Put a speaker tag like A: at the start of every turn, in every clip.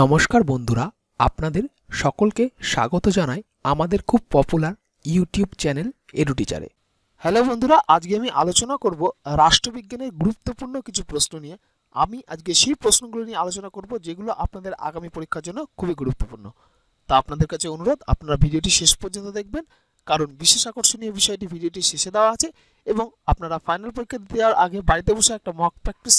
A: নমস্কার বন্ধুরা আপনাদের সকলকে স্বাগত জানাই আমাদের খুব পপুলার ইউটিউব চ্যানেল এডুটিচারে হ্যালো বন্ধুরা আজকে আমি আলোচনা করব রাষ্ট্রবিজ্ঞানের গুরুত্বপূর্ণ কিছু প্রশ্ন নিয়ে আমি আজকে সেই প্রশ্নগুলো নিয়ে আলোচনা করব যেগুলো আপনাদের আগামী পরীক্ষার জন্য খুবই গুরুত্বপূর্ণ তা আপনাদের কাছে অনুরোধ আপনারা ভিডিওটি শেষ পর্যন্ত দেখবেন কারণ বিশেষ আকর্ষণীয় বিষয়টি ভিডিওটি শেষে দেওয়া আছে এবং আপনারা ফাইনাল পরীক্ষা দেওয়ার আগে বাড়িতে বসে একটা মক প্র্যাকটিস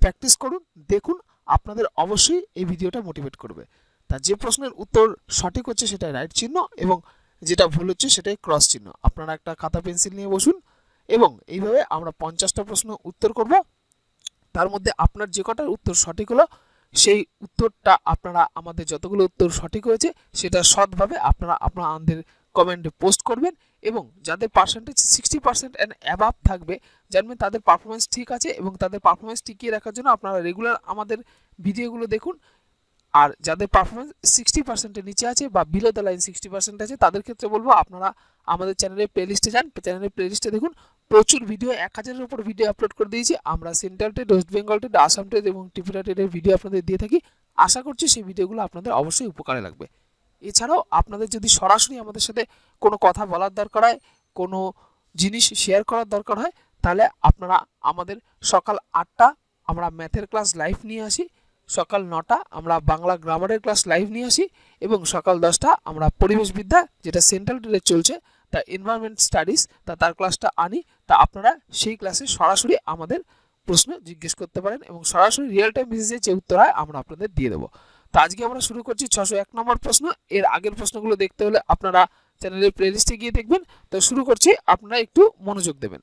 A: প্র্যাকটিস করুন দেখুন আপনাদের অবশ্যই এই ভিডিওটা মোটিভেট করবে তা যে প্রশ্নের উত্তর সঠিক হচ্ছে সেটা রাইট চিহ্ন এবং যেটা ভুল হচ্ছে সেটাই ক্রস চিহ্ন আপনারা একটা খাতা পেন্সিল নিয়ে বসুন এবং এইভাবে আমরা পঞ্চাশটা প্রশ্ন উত্তর করব তার মধ্যে আপনার যে কটার উত্তর সঠিক হলো সেই উত্তরটা আপনারা আমাদের যতগুলো উত্তর সঠিক হয়েছে সেটা সৎভাবে আপনারা আপনার আমাদের কমেন্টে পোস্ট করবেন এবং যাদের percentage sixty percent and above থাকবে জানবেন তাদের পারফরমেন্স ঠিক আছে এবং তাদের পারফরমেন্স টিকিয়ে রাখার জন্য আপনারা রেগুলার আমাদের ভিডিওগুলো দেখুন আর যাদের পারফরমেন্স সিক্সটি পার্সেন্টের নিচে আছে বা below the line sixty percent আছে তাদের ক্ষেত্রে বলবো আপনারা আমাদের চ্যানেলের প্লেলিস্টে যান চ্যানেলের প্লেলিস্টে দেখুন প্রচুর ভিডিও এক হাজারের উপর ভিডিও আপলোড করে দিয়েছি আমরা central TET west Bengal TET Assam TET এবং ত্রিপুরা টেডের ভিডিও আপনাদের দিয়ে থাকি আশা করছি সেই ভিডিওগুলো আপনাদের অবশ্যই উপকারে লাগবে এছাড়াও আপনাদের যদি সরাসরি আমাদের সাথে কোনো কথা বলার দরকার হয় কোনো জিনিস শেয়ার করার দরকার হয় তাহলে আপনারা আমাদের সকাল আটটা আমরা ম্যাথের ক্লাস লাইভ নিয়ে আসি সকাল নটা আমরা বাংলা গ্রামারের ক্লাস লাইভ নিয়ে আসি এবং সকাল দশটা আমরা পরিবেশবিদ্যা যেটা সেন্ট্রাল টেলে চলছে তা এনভায়রনমেন্ট স্টাডিজ তা তার ক্লাসটা আনি তা আপনারা সেই ক্লাসে সরাসরি আমাদের প্রশ্ন জিজ্ঞেস করতে পারেন এবং সরাসরি রিয়েল টাইম বেসিসে যে উত্তর হয় আমরা আপনাদের দিয়ে দেবো তো আজকে আমরা শুরু করছি ছশো এক নম্বর প্রশ্ন এর আগের প্রশ্নগুলো দেখতে হলে আপনারা চ্যানেলের প্লেলিস্টে গিয়ে দেখবেন তো শুরু করছি আপনারা একটু মনোযোগ দেবেন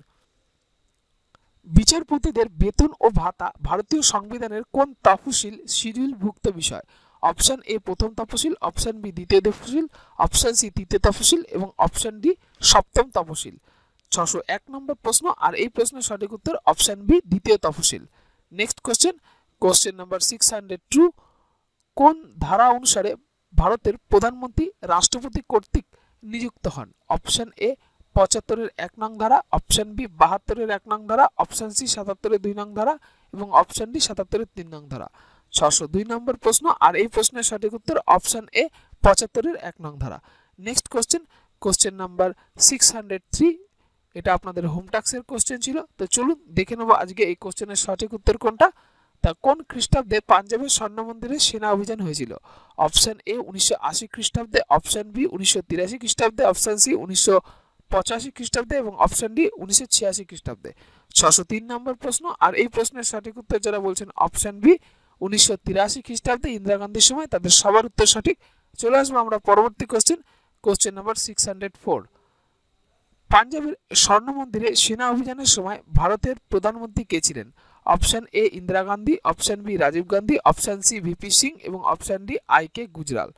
A: বিচারপতিদের বেতন ও ভাতা ভারতীয় সংবিধানের কোন তফসিল শিডিউলভুক্ত বিষয় অপশান এ প্রথম তফসিল অপশান বি দ্বিতীয় তফসিল অপশান সি তৃতীয় তফসিল এবং অপশান ডি সপ্তম তফসিল ছশো এক নম্বর প্রশ্ন আর এই প্রশ্নের সঠিক উত্তর অপশান বি দ্বিতীয় তফসিল next question question number six hundred two কোন ধারা অনুসারে ভারতের প্রধানমন্ত্রী রাষ্ট্রপতি কর্তৃক নিযুক্ত হন অপশন এ পঁচাত্তরের এক নং ধারা অপশন বি বাহাত্তরের এক নং ধারা অপশন সি সাতাত্তরের দুই নং ধারা এবং অপশন ডি সাতাত্তরের তিন নং ধারা ছশো দুই নম্বর প্রশ্ন আর এই প্রশ্নের সঠিক উত্তর অপশন এ পঁচাত্তরের এক নং ধারা next question question number six hundred three এটা আপনাদের হোম টাক্সের কোশ্চেন ছিল তো চলুন দেখে নেবো আজকে এই কোশ্চেনের সঠিক উত্তর কোনটা তা কোন খ্রিস্টাব্দে পাঞ্জাবের স্বর্ণ মন্দিরে সেনা অভিযান হয়েছিল অপশন এ উনিশশো আশি খ্রিস্টাব্দে অপশান বি উনিশশো তিরাশি খ্রিস্টাব্দে অপশন সি উনিশশো পঁচাশি খ্রিস্টাব্দে এবং অপশন ডি উনিশশো ছিয়াশি খ্রিস্টাব্দে ছশো তিন নম্বর প্রশ্ন আর এই প্রশ্নের সঠিক উত্তর যারা বলছেন অপশন বি উনিশশো তিরাশি খ্রিস্টাব্দে ইন্দিরা গান্ধীর সময় তাদের সবার উত্তর সঠিক চলে আসবো আমরা পরবর্তী question question number six hundred four পাঞ্জাবের স্বর্ণ মন্দিরে সেনা অভিযানের সময় ভারতের প্রধানমন্ত্রী কে ছিলেন option A Indira Gandhi option B Rajiv Gandhi option C VP Singh এবং option D I K Gujral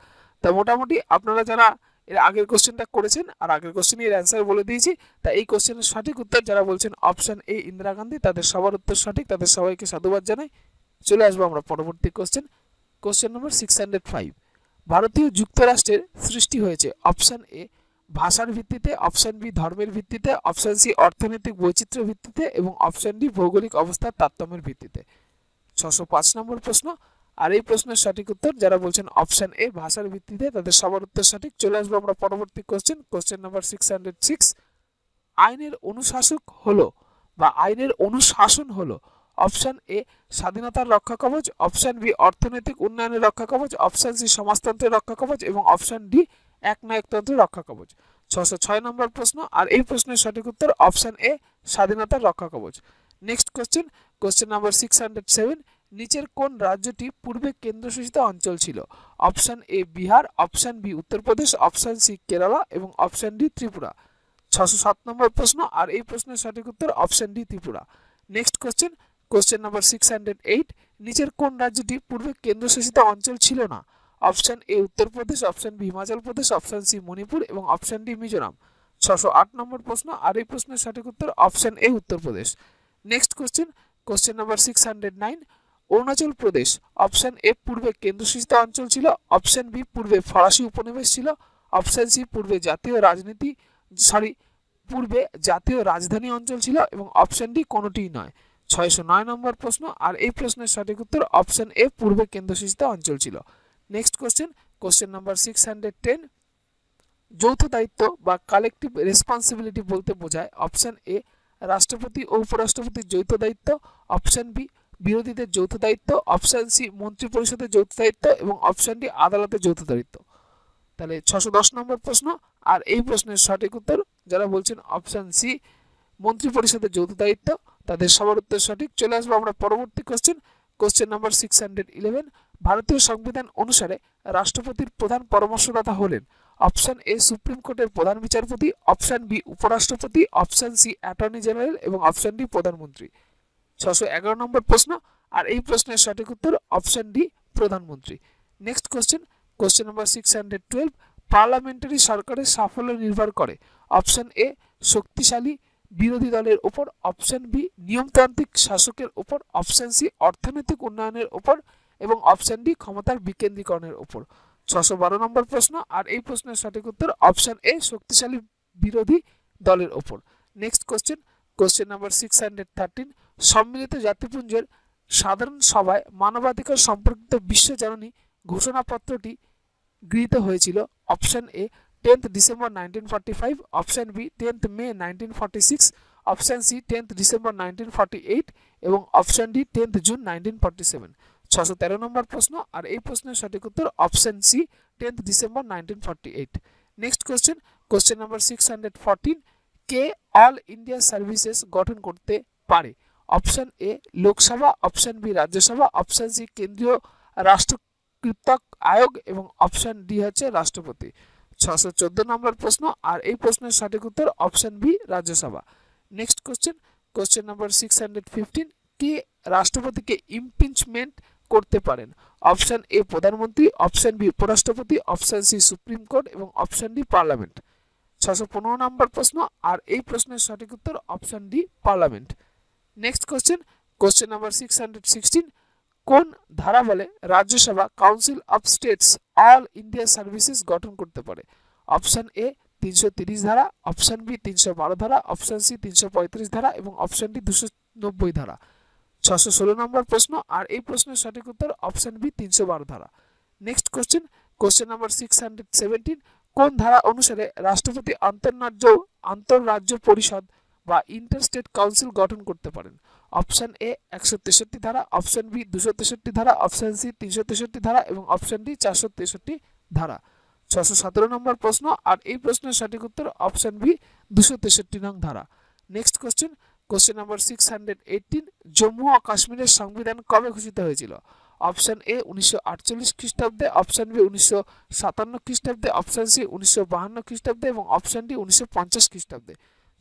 A: তা মোটামুটি আপনারা যারা এর আগের কোশ্চেনটা করেছেন আর আগের কোশ্চেনে এর অ্যান্সার বলে দিয়েছি তা এই কোশ্চেনের সঠিক উত্তর যারা বলছেন অপশন এ ইন্দিরা গান্ধী তাদের সবার উত্তর সঠিক তাদের সবাইকে সাধুবাদ জানাই চলে আসবো আমরা পরবর্তী question question number six hundred five ভারতীয় যুক্তরাষ্ট্রের সৃষ্টি হয়েছে অপশন এ ভাষার ভিত্তিতে অপশন বি ধর্মের ভিত্তিতে অপশন সি অর্থনৈতিক বৈচিত্র্যের ভিত্তিতে এবং অপশন ডি ভৌগোলিক অবস্থার তারতম্যের ভিত্তিতে ছশো পাঁচ নম্বর প্রশ্ন আর এই প্রশ্নের সঠিক উত্তর যারা বলছেন অপশন এ ভাষার ভিত্তিতে তাদের সবার উত্তর সঠিক চলে আসবো আমরা পরবর্তী question question number six hundred six আইনের অনুশাসক হলো বা আইনের অনুশাসন হলো অপশান এ স্বাধীনতার রক্ষা কবচ অপশন বি অর্থনৈতিক উন্নয়নের রক্ষা কবচ অপশান সি সমাজতন্ত্রের রক্ষা কবচ এবং অপশান ডি এক নায়কতন্ত্রের রক্ষা কবচ ছশো ছয় নম্বর প্রশ্ন আর এই প্রশ্নের সঠিক উত্তর অপশান এ স্বাধীনতার রক্ষা কবচ next question question number six hundred seven নিচের কোন রাজ্যটি পূর্বে কেন্দ্রশাসিত অঞ্চল ছিল option A Bihar option B Uttar Pradesh option C Kerala এবং অপশান ডি ত্রিপুরা ছশো সাত নম্বর প্রশ্ন আর এই প্রশ্নের সঠিক উত্তর option D Tripura next question question number six hundred eight নিচের কোন রাজ্যটি পূর্বে কেন্দ্রশাসিত অঞ্চল ছিল না option A Uttar Pradesh option B Himachal Pradesh option C Manipur এবং অপশন ডি মিজোরাম ছশো আট নম্বর প্রশ্ন আর এই প্রশ্নের সঠিক উত্তর option A Uttar Pradesh next question question number six hundred nine Arunachal Pradesh option A পূর্বে কেন্দ্রশাসিত অঞ্চল ছিল অপশন বি পূর্বে ফরাসি উপনিবেশ ছিল অপশন সি পূর্বে জাতীয় রাজনীতি সরি পূর্বে জাতীয় রাজধানী অঞ্চল ছিল এবং অপশন ডি কোনোটিই নয় ছয়শো নয় নম্বর প্রশ্ন আর এই প্রশ্নের সঠিক উত্তর অপশন এ পূর্বে কেন্দ্রশাসিত অঞ্চল ছিল next question question number six hundred ten যৌথ দায়িত্ব বা কালেকটিভ রেসপন্সিবিলিটি বলতে বোঝায় অপশান এ রাষ্ট্রপতি ও উপরাষ্ট্রপতির যৌথ দায়িত্ব অপশান বি বিরোধীদের যৌথ দায়িত্ব অপশান সি মন্ত্রিপরিষদের যৌথ দায়িত্ব এবং অপশান ডি আদালতের যৌথ দায়িত্ব তাহলে ছশো দশ নম্বর প্রশ্ন আর এই প্রশ্নের সঠিক উত্তর যারা বলছেন অপশান সি মন্ত্রিপরিষদের যৌথ দায়িত্ব তাদের সবার উত্তর সঠিক চলে আসবো আমরা পরবর্তী question question number six hundred eleven ভারতীয় সংবিধান অনুসারে রাষ্ট্রপতির প্রধান পরামর্শদাতা হলেন অপশান এ সুপ্রিম কোর্টের প্রধান বিচারপতি অপশন বি উপরাষ্ট্রপতি অপশন সি অ্যাটর্নি জেনারেল এবং অপশন ডি প্রধানমন্ত্রী ছশো এগারো নম্বর প্রশ্ন আর এই প্রশ্নের সঠিক উত্তর অপশন ডি প্রধানমন্ত্রী next question question number six hundred twelve parliamentary সরকারের সাফল্য নির্ভর করে অপশান এ শক্তিশালী বিরোধী দলের ওপর অপশন বি নিয়মতান্ত্রিক শাসকের ওপর অপশন সি অর্থনৈতিক উন্নয়নের ওপর এবং অপশান ডি ক্ষমতার বিকেন্দ্রীকরণের ওপর ছশো বারো নম্বর প্রশ্ন আর এই প্রশ্নের সঠিক উত্তর অপশান এ শক্তিশালী বিরোধী দলের ওপর next question question number six hundred thirteen সম্মিলিত জাতিপুঞ্জের সাধারণ সভায় মানবাধিকার সম্পর্কিত বিশ্বজননী ঘোষণাপত্রটি গৃহীত হয়েছিল option A tenth December nineteen forty five option B tenth May nineteen forty six option C tenth December nineteen forty eight এবং option D tenth June nineteen forty seven ছশো তেরো নম্বর প্রশ্ন আর এই প্রশ্নের সঠিক উত্তর option C tenth December nineteen forty eight next question question number six hundred fourteen কে অল ইন্ডিয়া সার্ভিসেস গঠন করতে পারে option A Lok Sabha option B Rajya Sabha option C কেন্দ্রীয় রাষ্ট্রকৃতক আয়োগ এবং অপশন ডি হচ্ছে রাষ্ট্রপতি ছশো চোদ্দো নম্বর প্রশ্ন আর এই প্রশ্নের সঠিক উত্তর option B Rajya Sabha next question question number six hundred fifteen কে রাষ্ট্রপতিকে ইমপিচমেন্ট করতে পারেন অপশান এ প্রধানমন্ত্রী অপশান বি উপরাষ্ট্রপতি অপশান সি সুপ্রিম কোর্ট এবং অপশান ডি পার্লামেন্ট ছশো পনেরো নম্বর প্রশ্ন আর এই প্রশ্নের সঠিক উত্তর option D parliament next question question number six hundred sixteen কোন ধারা বলে Rajya Sabha council of states all India services গঠন করতে পারে অপশান এ তিনশো তিরিশ ধারা অপশান বি তিনশো বারো ধারা অপশান সি তিনশো পঁয়ত্রিশ ধারা এবং অপশান ডি দুশো নব্বই ধারা ছশো ষোলো নম্বর প্রশ্ন আর এই প্রশ্নের সঠিক উত্তর অপশন বি তিনশো বারো ধারা next question question number six hundred seventeen কোন ধারা অনুসারে রাষ্ট্রপতি আন্তর্রাজ্য আন্তঃরাজ্য পরিষদ বা ইন্টারস্টেট কাউন্সিল গঠন করতে পারেন অপশান এ একশো তেষট্টি ধারা অপশন বি দুশো তেষট্টি ধারা অপশন সি তিনশো তেষট্টি ধারা এবং অপশন ডি চারশো তেষট্টি ধারা ছশো সতেরো নম্বর প্রশ্ন আর এই প্রশ্নের সঠিক উত্তর অপশন বি দুশো তেষট্টি নং ধারা next question question number six hundred eighteen Jammu ও কাশ্মীরের সংবিধান কবে ঘোষিত হয়েছিল অপশান এ উনিশশো আটচল্লিশ খ্রিস্টাব্দে অপশান বি উনিশশো সাতান্ন খ্রিস্টাব্দে অপশান সি উনিশশো বাহান্ন খ্রিস্টাব্দে এবং অপশান ডি উনিশশো পঞ্চাশ খ্রিস্টাব্দে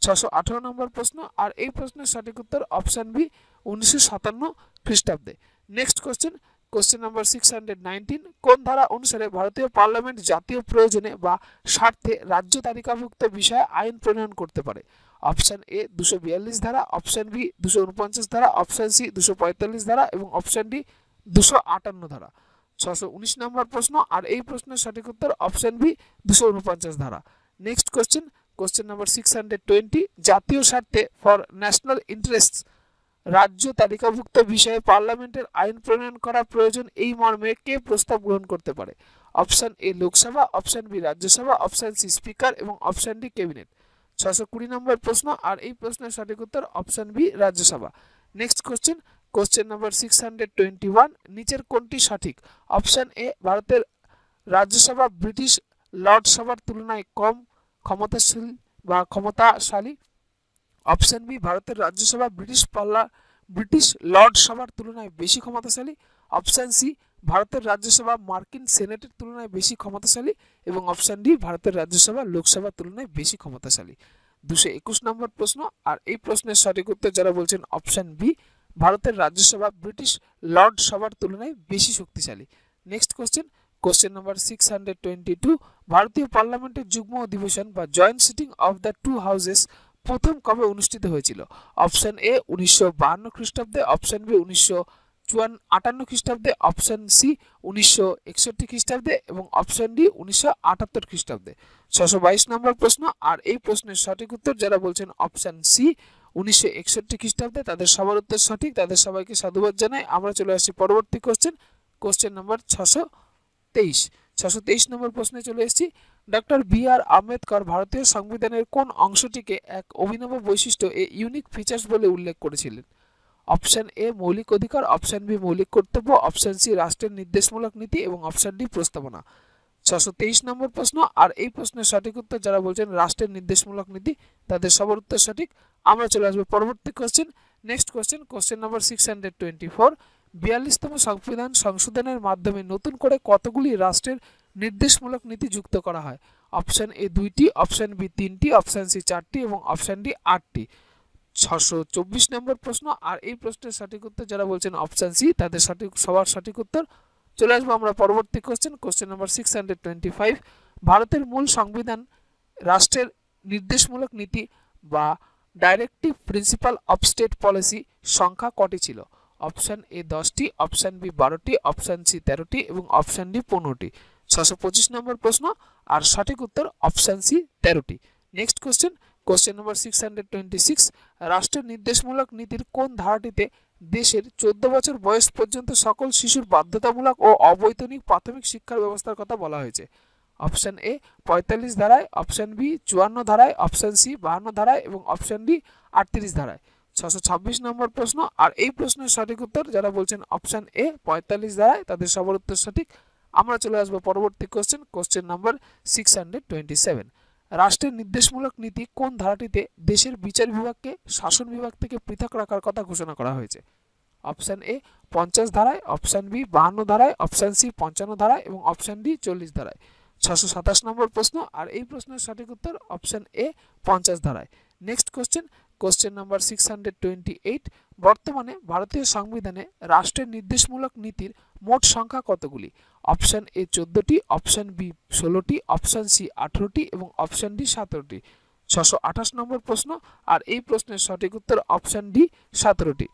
A: ছশো আঠারো নম্বর প্রশ্ন আর এই প্রশ্নের সঠিক উত্তর অপশান বি উনিশশো সাতান্ন খ্রিস্টাব্দে next question question number six hundred nineteen কোন ধারা অনুসারে ভারতীয় পার্লামেন্ট জাতীয় প্রয়োজনে বা স্বার্থে রাজ্য তালিকাভুক্ত বিষয়ে আইন প্রণয়ন করতে পারে অপশান এ দুশো বিয়াল্লিশ ধারা অপশান বি দুশো উনপঞ্চাশ ধারা অপশন সি দুশো পঁয়তাল্লিশ ধারা এবং অপশন ডি দুশো আটান্ন ধারা ছশো উনিশ নম্বর প্রশ্ন আর এই প্রশ্নের সঠিক উত্তর অপশন বি দুশো উনপঞ্চাশ ধারা next question question number six hundred twenty জাতীয় স্বার্থে ফর ন্যাশনাল ইন্টারেস্ট রাজ্য তালিকাভুক্ত বিষয়ে পার্লামেন্টের আইন প্রণয়ন করা প্রয়োজন এই মর্মে কে প্রস্তাব গ্রহণ করতে পারে option A Lok Sabha option B Rajya Sabha option C speaker এবং অপশান ডি ক্যাবিনেট ছশো কুড়ি নম্বর প্রশ্ন আর এই প্রশ্নের সঠিক উত্তর option B Rajya Sabha next question question number six hundred twenty one নিচের কোনটি সঠিক অপশন এ ভারতের রাজ্যসভা ব্রিটিশ লর্ডসভার তুলনায় কম ক্ষমতাশীল বা ক্ষমতাশালী অপশন বি ভারতের রাজ্যসভা ব্রিটিশ পাল্লা ব্রিটিশ লর্ডসভার তুলনায় বেশি ক্ষমতাশালী অপশন সি ভারতের রাজ্যসভা মার্কিন সেনেটের তুলনায় বেশি ক্ষমতাশালী এবং অপশান ডি ভারতের রাজ্যসভা লোকসভার তুলনায় বেশি ক্ষমতাশালী দুশো একুশ নম্বর প্রশ্ন আর এই প্রশ্নের সঠিক উত্তর যারা বলছেন অপশান বি ভারতের রাজ্যসভা ব্রিটিশ লর্ড সভার তুলনায় বেশি শক্তিশালী next question question number six hundred twenty two ভারতীয় পার্লামেন্টের যুগ্ম অধিবেশন বা joint sitting of the two houses প্রথম কবে অনুষ্ঠিত হয়েছিল অপশান এ উনিশশো বাহান্ন খ্রিস্টাব্দে অপশান বি উনিশশো চুয়ান আটান্ন খ্রিস্টাব্দে অপশন সি উনিশশো একষট্টি খ্রিস্টাব্দে এবং অপশন ডি উনিশশো আটাত্তর খ্রিস্টাব্দে ছশো বাইশ নম্বর প্রশ্ন আর এই প্রশ্নের সঠিক উত্তর যারা বলছেন অপশন সি উনিশশো একষট্টি খ্রিস্টাব্দে তাদের সবার উত্তর সঠিক তাদের সবাইকে সাধুবাদ জানাই আমরা চলে আসছি পরবর্তী কোশ্চেন কোশ্চেন নম্বর ছশো তেইশ ছশো তেইশ নম্বর প্রশ্নে চলে এসেছি ডক্টর বি আর আম্বেদকর ভারতীয় সংবিধানের কোন অংশটিকে এক অভিনব বৈশিষ্ট্য এ ইউনিক ফিচার্স বলে উল্লেখ করেছিলেন অপশান এ মৌলিক অধিকার অপশান বি মৌলিক কর্তব্য অপশান সি রাষ্ট্রের নির্দেশমূলক নীতি এবং অপশান ডি প্রস্তাবনা ছশো তেইশ নম্বর প্রশ্ন আর এই প্রশ্নের সঠিক উত্তর যারা বলছেন রাষ্ট্রের নির্দেশমূলক নীতি তাদের সবার উত্তর সঠিক আমরা চলে আসবো পরবর্তী question next question question number six hundred twenty four বিয়াল্লিশতম সংবিধান সংশোধনের মাধ্যমে নতুন করে কতগুলি রাষ্ট্রের নির্দেশমূলক নীতি যুক্ত করা হয় অপশান এ দুইটি অপশান বি তিনটি অপশান সি চারটি এবং অপশান ডি আটটি ছশো চব্বিশ নম্বর প্রশ্ন আর এই প্রশ্নের সঠিক উত্তর যারা বলছেন অপশান সি তাদের সঠিক সবার সঠিক উত্তর চলে আসবো আমরা পরবর্তী question question number six hundred twenty five ভারতের মূল সংবিধান রাষ্ট্রের নির্দেশমূলক নীতি বা directive principal of state policy সংখ্যা কটি ছিল অপশান এ দশটি অপশান বি বারোটি অপশান সি তেরোটি এবং অপশান ডি পনেরোটি ছশো পঁচিশ নম্বর প্রশ্ন আর সঠিক উত্তর অপশান সি তেরোটি next question question number six hundred twenty six রাষ্ট্রের নির্দেশমূলক নীতির কোন ধারাটিতে দেশের চোদ্দ বছর বয়স পর্যন্ত সকল শিশুর বাধ্যতামূলক ও অবৈতনিক প্রাথমিক শিক্ষার ব্যবস্থার কথা বলা হয়েছে অপশান এ পঁয়তাল্লিশ ধারায় অপশান বি চুয়ান্ন ধারায় অপশান সি বাহান্ন ধারায় এবং অপশান ডি আটত্রিশ ধারায় ছশো ছাব্বিশ নম্বর প্রশ্ন আর এই প্রশ্নের সঠিক উত্তর যারা বলছেন অপশান এ পঁয়তাল্লিশ ধারায় তাদের সবার উত্তর সঠিক আমরা চলে আসবো পরবর্তী question question number six hundred twenty seven রাষ্ট্রের নির্দেশমূলক নীতি কোন ধারাটিতে দেশের বিচার বিভাগকে শাসন বিভাগ থেকে পৃথক রাখার কথা ঘোষণা করা হয়েছে অপশান এ পঞ্চাশ ধারায় অপশান বি বাহান্ন ধারায় অপশান সি পঞ্চান্ন ধারায় এবং অপশান ডি চল্লিশ ধারায় ছশো সাতাশ নম্বর প্রশ্ন আর এই প্রশ্নের সঠিক উত্তর অপশান এ পঞ্চাশ ধারায় next question question number six hundred twenty eight বর্তমানে ভারতীয় সংবিধানে রাষ্ট্রের নির্দেশমূলক নীতির মোট সংখ্যা কতগুলি অপশান এ চোদ্দোটি অপশান বি ষোলোটি অপশান সি আঠেরোটি এবং অপশান ডি সতেরোটি ছশো আঠাশ নম্বর প্রশ্ন আর এই প্রশ্নের সঠিক উত্তর অপশান ডি সতেরোটি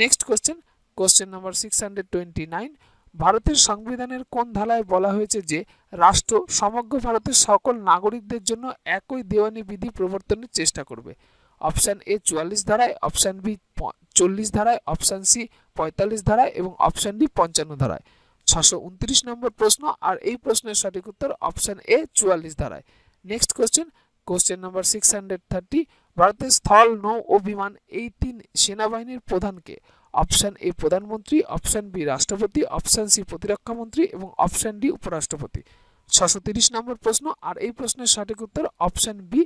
A: next question question number six hundred twenty nine ভারতের সংবিধানের কোন ধারায় বলা হয়েছে যে রাষ্ট্র সমগ্র ভারতের সকল নাগরিকদের জন্য একই দেওয়ানি বিধি প্রবর্তনের চেষ্টা করবে অপশান এ চুয়াল্লিশ ধারায় অপশান বি চল্লিশ ধারায় অপশান সি পঁয়তাল্লিশ ধারায় এবং অপশান ডি পঞ্চান্ন ধারায় ছশো উনত্রিশ নম্বর প্রশ্ন আর এই প্রশ্নের সঠিক উত্তর অপশন এ চুয়াল্লিশ ধারায় next question question number six hundred thirty ভারতের স্থল নৌ ও বিমান এই তিন সেনাবাহিনীর প্রধানকে অপশন এ প্রধানমন্ত্রী অপশন বি রাষ্ট্রপতি অপশন সি প্রতিরক্ষা মন্ত্রী এবং অপশন ডি উপরাষ্ট্রপতি ছশো তিরিশ নম্বর প্রশ্ন আর এই প্রশ্নের সঠিক উত্তর অপশন বি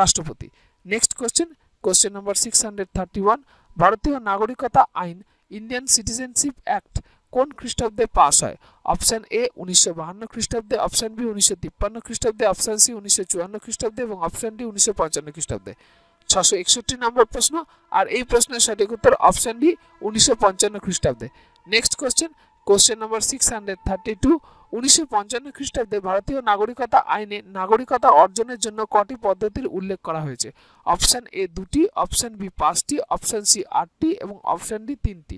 A: রাষ্ট্রপতি next question question number six hundred thirty one ভারতীয় নাগরিকতা আইন ইন্ডিয়ান সিটিজেনশিপ অ্যাক্ট কোন খ্রিস্টাব্দে পাস হয় অপশান এ উনিশশো বাহান্ন খ্রিস্টাব্দে অপশান বি উনিশশো তিপ্পান্ন খ্রিস্টাব্দে অপশান সি উনিশশো চুয়ান্ন খ্রিস্টাব্দে এবং অপশান ডি উনিশশো পঞ্চান্ন খ্রিস্টাব্দে ছশো একষট্টি নম্বর প্রশ্ন আর এই প্রশ্নের সঠিক উত্তর অপশান ডি উনিশশো পঞ্চান্ন খ্রিস্টাব্দে next question question number six hundred thirty two উনিশশো পঞ্চান্ন খ্রিস্টাব্দে ভারতীয় নাগরিকতা আইনে নাগরিকতা অর্জনের জন্য কটি পদ্ধতির উল্লেখ করা হয়েছে অপশান এ দুটি অপশান বি পাঁচটি অপশান সি আটটি এবং অপশান ডি তিনটি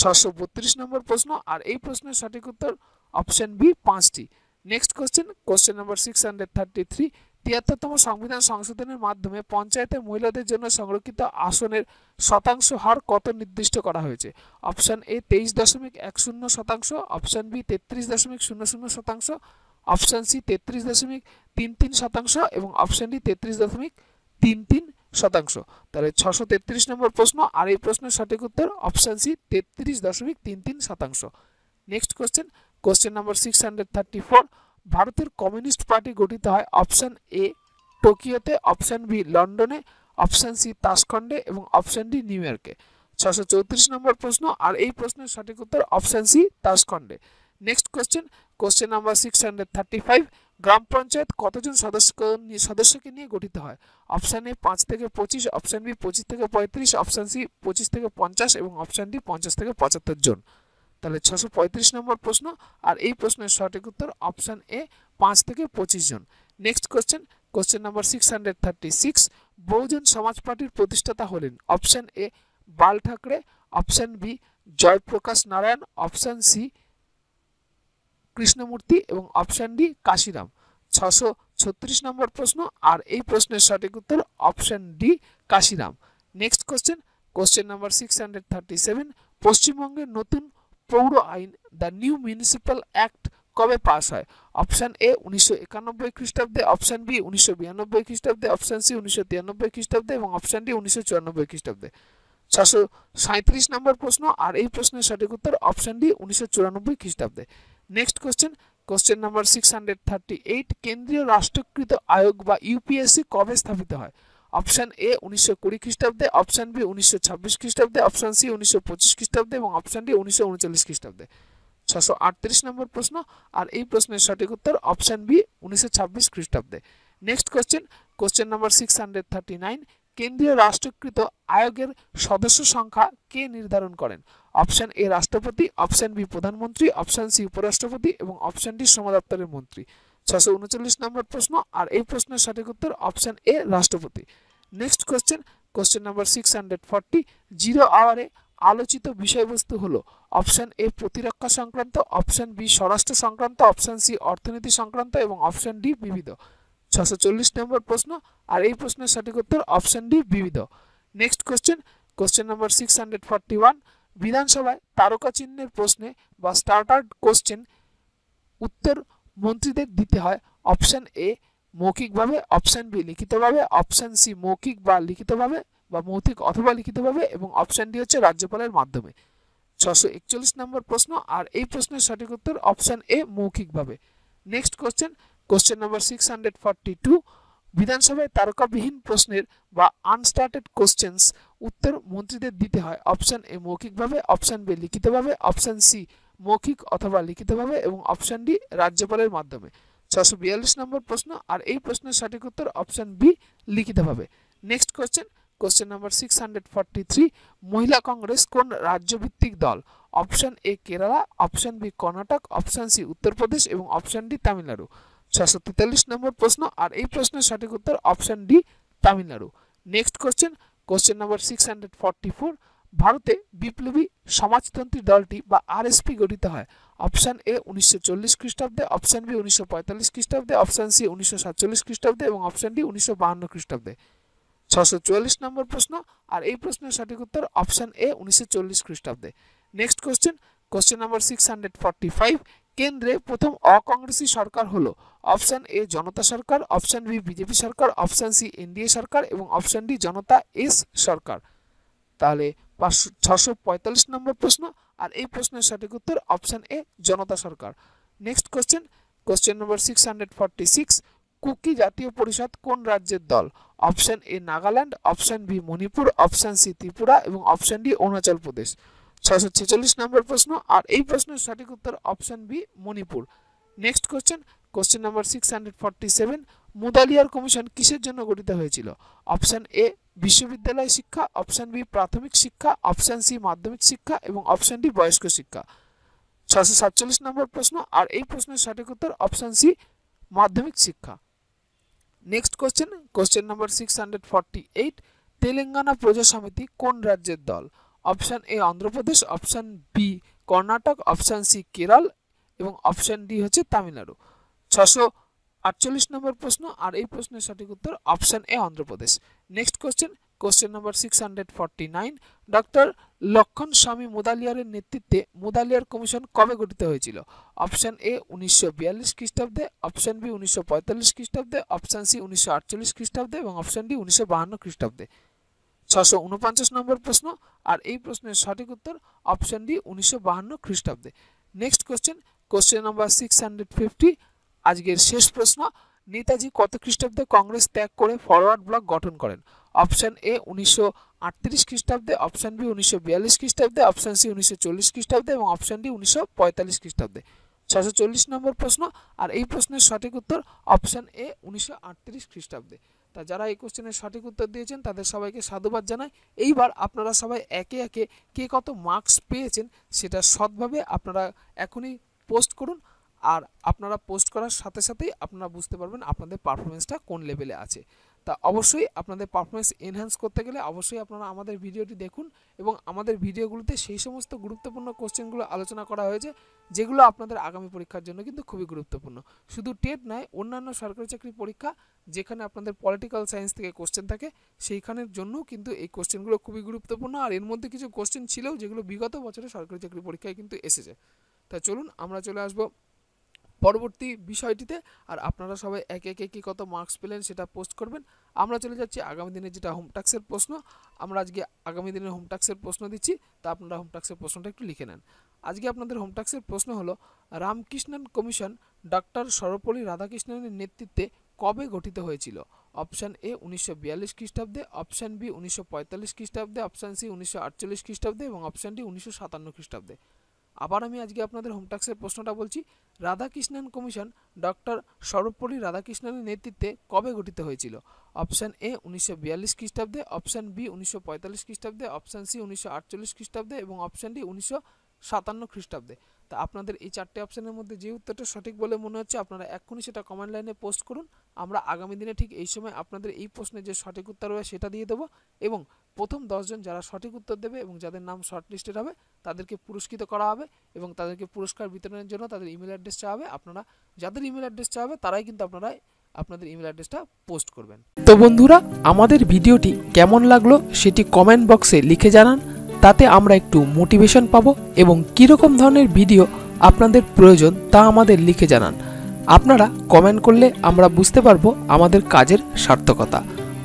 A: ছশো বত্রিশ নম্বর প্রশ্ন আর এই প্রশ্নের সঠিক উত্তর অপশন বি পাঁচটি next question question number six hundred thirty three তিয়াত্তরতম সংবিধান সংশোধনের মাধ্যমে পঞ্চায়েতে মহিলাদের জন্য সংরক্ষিত আসনের শতাংশ হার কত নির্দিষ্ট করা হয়েছে অপশান এ তেইশ দশমিক এক শূন্য শতাংশ অপশান বি তেত্রিশ দশমিক শূন্য শূন্য শতাংশ অপশান সি তেত্রিশ দশমিক তিন তিন শতাংশ এবং অপশান ডি তেত্রিশ দশমিক তিন তিন শতাংশ তাহলে ছশো তেত্রিশ নম্বর প্রশ্ন আর এই প্রশ্নের সঠিক উত্তর অপশান সি তেত্রিশ দশমিক তিন তিন শতাংশ next question question number six hundred thirty four ভারতের কমিউনিস্ট পার্টি গঠিত হয় অপশান এ টোকিওতে অপশান বি লন্ডনে অপশান সি তাসখণ্ডে এবং অপশান ডি নিউ ইয়র্কে ছশো চৌত্রিশ নম্বর প্রশ্ন আর এই প্রশ্নের সঠিক উত্তর অপশান সি তাসখণ্ডে next question question number six hundred thirty five গ্রাম পঞ্চায়েত কতজন সদস্য সদস্যকে নিয়ে গঠিত হয় অপশান এ পাঁচ থেকে পঁচিশ অপশান বি পঁচিশ থেকে পঁয়ত্রিশ অপশান সি পঁচিশ থেকে পঞ্চাশ এবং অপশান ডি পঞ্চাশ থেকে পঁচাত্তর জন তাহলে ছশো পঁয়ত্রিশ নম্বর প্রশ্ন আর এই প্রশ্নের সঠিক উত্তর অপশান এ পাঁচ থেকে পঁচিশ জন next question question number six hundred thirty six Bahujan Samaj পার্টির প্রতিষ্ঠাতা হলেন option A Bal Thackeray option B Jayaprakash Narayan option C Krishnamurthy এবং অপশান ডি কাশিরাম ছশো ছত্রিশ নম্বর প্রশ্ন আর এই প্রশ্নের সঠিক উত্তর option D Kanshiram next question question number six hundred thirty seven পশ্চিমবঙ্গের নতুন পৌর আইন দ্য নিউ মিউনিসিপ্যাল অ্যাক্ট কবে পাস হয় অপশান এ উনিশশো একানব্বই খ্রিস্টাব্দে অপশান বি উনিশশো বিরানব্বই খ্রিস্টাব্দে অপশান সি উনিশশো তিরানব্বই খ্রিস্টাব্দে এবং অপশান ডি উনিশশো চুরানব্বই খ্রিস্টাব্দে ছশো সাঁত্রিশ নম্বর প্রশ্ন আর এই প্রশ্নের সঠিক উত্তর অপশান ডি উনিশশো চুরানব্বই খ্রিস্টাব্দে next question question number six hundred thirty eight কেন্দ্রীয় রাষ্ট্রকৃত আয়োগ বা ইউপিএসসি কবে স্থাপিত হয় অপশান এ উনিশশো কুড়ি খ্রিস্টাব্দে অপশান বি উনিশশো ছাব্বিশ খ্রিস্টাব্দে অপশান সি উনিশশো পঁচিশ খ্রিস্টাব্দে এবং অপশান ডি উনিশশো উনচল্লিশ খ্রিস্টাব্দে ছশো আটত্রিশ নম্বর প্রশ্ন আর এই প্রশ্নের সঠিক উত্তর অপশান বি উনিশশো ছাব্বিশ খ্রিস্টাব্দে next question question number six hundred thirty nine কেন্দ্রীয় রাষ্ট্রকৃত আয়োগের সদস্য সংখ্যা কে নির্ধারণ করেন অপশন এ রাষ্ট্রপতি অপশন বি প্রধানমন্ত্রী অপশন সি উপরাষ্ট্রপতি এবং অপশন ডি শ্রম দপ্তরের মন্ত্রী ছশো উনচল্লিশ নম্বর প্রশ্ন আর এই প্রশ্নের সঠিক উত্তর অপশন এ রাষ্ট্রপতি next question question number six hundred forty zero আওয়ারে আলোচিত বিষয়বস্তু হলো অপশন এ প্রতিরক্ষা সংক্রান্ত অপশন বি স্বরাষ্ট্র সংক্রান্ত অপশন সি অর্থনীতি সংক্রান্ত এবং অপশন ডি বিবিধ ছশো চল্লিশ নম্বর প্রশ্ন আর এই প্রশ্নের সঠিক উত্তর অপশন ডি বিবিধ next question question number six hundred one বিধানসভায় তারকা চিহ্নের প্রশ্নে বা স্টার্টার কোশ্চেন উত্তর মন্ত্রীদের দিতে হয় অপশন এ মৌখিকভাবে অপশন বি লিখিতভাবে অপশন সি মৌখিক বা লিখিতভাবে বা মৌখিক অথবা লিখিতভাবে এবং অপশন ডি হচ্ছে রাজ্যপালের মাধ্যমে ছশো একচল্লিশ নম্বর প্রশ্ন আর এই প্রশ্নের সঠিক উত্তর অপশন এ মৌখিকভাবে next question question number six hundred forty two বিধানসভায় তারকাবিহীন প্রশ্নের বা আনস্টার্টেড কোশ্চেন্স উত্তর মন্ত্রীদের দিতে হয় অপশন এ মৌখিকভাবে অপশন বি লিখিতভাবে অপশন সি মৌখিক অথবা লিখিতভাবে এবং অপশন ডি রাজ্যপালের মাধ্যমে ছশো বিয়াল্লিশ নম্বর প্রশ্ন আর এই প্রশ্নের সঠিক উত্তর অপশন বি লিখিতভাবে next question question number six hundred forty three মহিলা কংগ্রেস কোন রাজ্যভিত্তিক দল option A Kerala option B Karnataka option C Uttar Pradesh এবং অপশন ডি তামিলনাড়ু ছশো তেতাল্লিশ নম্বর প্রশ্ন আর এই প্রশ্নের সঠিক উত্তর option D Tamil Nadu next question question number six hundred forty four ভারতে বিপ্লবী সমাজতন্ত্রী দলটি বা আরএসপি গঠিত হয় অপশান এ উনিশশো চল্লিশ খ্রিস্টাব্দে অপশান বি উনিশশো পঁয়তাল্লিশ খ্রিস্টাব্দে অপশান সি উনিশশো সাতচল্লিশ খ্রিস্টাব্দে এবং অপশান ডি উনিশশো বাহান্ন খ্রিস্টাব্দে ছশো চুয়াল্লিশ নম্বর প্রশ্ন আর এই প্রশ্নের সঠিক উত্তর অপশান এ উনিশশো চল্লিশ খ্রিস্টাব্দে next question question number six hundred forty five কেন্দ্রে প্রথম অকংগ্রেসি সরকার হলো অপশন এ জনতা সরকার অপশন বি বিজেপি সরকার অপশন সি এনডিএ সরকার এবং অপশন ডি জনতা এস সরকার তাহলে পাঁচশো ছশো পঁয়তাল্লিশ নম্বর প্রশ্ন আর এই প্রশ্নের সঠিক উত্তর অপশন এ জনতা সরকার next question question number six hundred forty six Kuki জাতীয় পরিষদ কোন রাজ্যের দল option A Nagaland option B Manipur option C Tripura এবং অপশন ডি অরুণাচল প্রদেশ ছয়শো ছেচল্লিশ নম্বর প্রশ্ন আর এই প্রশ্নের সঠিক উত্তর option B Manipur next question question number six hundred forty seven Mudaliar commission কিসের জন্য গঠিত হয়েছিল অপশন এ বিশ্ববিদ্যালয় শিক্ষা অপশন বি প্রাথমিক শিক্ষা অপশন সি মাধ্যমিক শিক্ষা এবং অপশন ডি বয়স্ক শিক্ষা ছশো সাতচল্লিশ নম্বর প্রশ্ন আর এই প্রশ্নের সঠিক উত্তর অপশন সি মাধ্যমিক শিক্ষা next question question number six hundred forty eight Telangana Praja Samiti কোন রাজ্যের দল option A Andhra Pradesh option B Karnataka option C Kerala এবং অপশান ডি হচ্ছে তামিলনাড়ু ছশো আটচল্লিশ নম্বর প্রশ্ন আর এই প্রশ্নের সঠিক উত্তর option A Andhra Pradesh next question question number six hundred forty nine doctor Lakshman Swami মুদালিয়ারের নেতৃত্বে মুদালিয়ার কমিশন কবে গঠিত হয়েছিল অপশান এ উনিশশো বিয়াল্লিশ খ্রিস্টাব্দে অপশান বি উনিশশো পঁয়তাল্লিশ খ্রিস্টাব্দে অপশান সি উনিশশো আটচল্লিশ খ্রিস্টাব্দে এবং অপশান ডি উনিশশো বাহান্ন খ্রিস্টাব্দে ছশো উনপঞ্চাশ নম্বর প্রশ্ন আর এই প্রশ্নের সঠিক উত্তর অপশন ডি উনিশশো বাহান্ন খ্রিস্টাব্দে next question question number six hundred fifty আজকের শেষ প্রশ্ন নেতাজি কত খ্রিস্টাব্দে কংগ্রেস ত্যাগ করে ফরওয়ার্ড ব্লক গঠন করেন অপশান এ উনিশশো আটত্রিশ খ্রিস্টাব্দে অপশান বি উনিশশো বিয়াল্লিশ খ্রিস্টাব্দে অপশন সি উনিশশো চল্লিশ খ্রিস্টাব্দে এবং অপশন ডি উনিশশো পঁয়তাল্লিশ খ্রিস্টাব্দে ছশো চল্লিশ নম্বর প্রশ্ন আর এই প্রশ্নের সঠিক উত্তর অপশান এ উনিশশো আটত্রিশ খ্রিস্টাব্দে তা যারা এই কোশ্চেনের সঠিক উত্তর দিয়েছেন তাদের সবাইকে সাধুবাদ জানাই এইবার আপনারা সবাই একে একে কে কত মার্কস পেয়েছেন সেটা সৎভাবে আপনারা এখনই পোস্ট করুন আর আপনারা পোস্ট করার সাথে সাথেই আপনারা বুঝতে পারবেন আপনাদের পারফরমেন্সটা কোন লেভেলে আছে তা অবশ্যই আপনাদের পারফরমেন্স এনহ্যান্স করতে গেলে অবশ্যই আপনারা আমাদের ভিডিওটি দেখুন এবং আমাদের ভিডিওগুলোতে সেই সমস্ত গুরুত্বপূর্ণ কোশ্চেনগুলো আলোচনা করা হয়েছে যেগুলো আপনাদের আগামী পরীক্ষার জন্য কিন্তু খুবই গুরুত্বপূর্ণ শুধু টেট নয় অন্যান্য সরকারি চাকরি পরীক্ষা যেখানে আপনাদের পলিটিক্যাল সায়েন্স থেকে কোশ্চেন থাকে সেইখানের জন্য কিন্তু এই কোশ্চেনগুলো খুবই গুরুত্বপূর্ণ আর এর মধ্যে কিছু কোশ্চেন ছিল যেগুলো বিগত বছরে সরকারি চাকরি পরীক্ষায় কিন্তু এসেছে তা চলুন আমরা চলে আসবো পরবর্তী বিষয়টিতে আর আপনারা সবাই একে একে কী কত মার্কস পেলেন সেটা পোস্ট করবেন আমরা চলে যাচ্ছি আগামী দিনে যেটা হোমটাক্সের প্রশ্ন আমরা আজকে আগামী দিনের হোমটাক্সের প্রশ্ন দিচ্ছি তা আপনারা হোমটাক্সের প্রশ্নটা একটু লিখে নেন আজকে আপনাদের হোমটাক্সের প্রশ্ন হলো রামকৃষ্ণন কমিশন ডক্টর সর্বপল্লী রাধাকৃষ্ণনের নেতৃত্বে কবে গঠিত হয়েছিল অপশান এ উনিশশো বিয়াল্লিশ খ্রিস্টাব্দে অপশান বি উনিশশো পঁয়তাল্লিশ খ্রিস্টাব্দে অপশান সি উনিশশো আটচল্লিশ খ্রিস্টাব্দে এবং অপশান ডি উনিশশো সাতান্ন খ্রিস্টাব্দে আবার আমি আজকে আপনাদের হোমটাক্সের প্রশ্নটা বলছি রাধাকৃষ্ণন কমিশন ডক্টর সর্বপল্লী রাধাকৃষ্ণনের নেতৃত্বে কবে গঠিত হয়েছিল অপশান এ উনিশশো বিয়াল্লিশ খ্রিস্টাব্দে অপশান বি উনিশশো পঁয়তাল্লিশ খ্রিস্টাব্দে অপশান সি উনিশশো আটচল্লিশ খ্রিস্টাব্দে এবং অপশান ডি উনিশশো সাতান্ন খ্রিস্টাব্দে তা আপনাদের এই চারটে অপশানের মধ্যে যে উত্তরটা সঠিক বলে মনে হচ্ছে আপনারা এক্ষুনি সেটা কমেন্ট লাইনে পোস্ট করুন আমরা আগামী দিনে ঠিক এই সময় আপনাদের এই প্রশ্নের যে সঠিক উত্তর হবে সেটা দিয়ে দেবো এবং প্রথম দশজন যারা সঠিক উত্তর দেবে এবং যাদের নাম শর্টলিস্টেড হবে তাদেরকে পুরস্কৃত করা হবে এবং তাদেরকে পুরস্কার বিতরণের জন্য তাদের ইমেল অ্যাড্রেস চাওয়া হবে আপনারা যাদের ইমেল অ্যাড্রেস চাওয়া হবে তারাই কিন্তু আপনারা আপনাদের ইমেল অ্যাড্রেসটা পোস্ট করবেন তো বন্ধুরা আমাদের ভিডিওটি কেমন লাগলো সেটি কমেন্ট বক্সে লিখে জানান তাতে আমরা একটু মোটিভেশন পাবো এবং কীরকম ধরনের ভিডিও আপনাদের প্রয়োজন তা আমাদের লিখে জানান আপনারা কমেন্ট করলে আমরা বুঝতে পারবো আমাদের কাজের সার্থকতা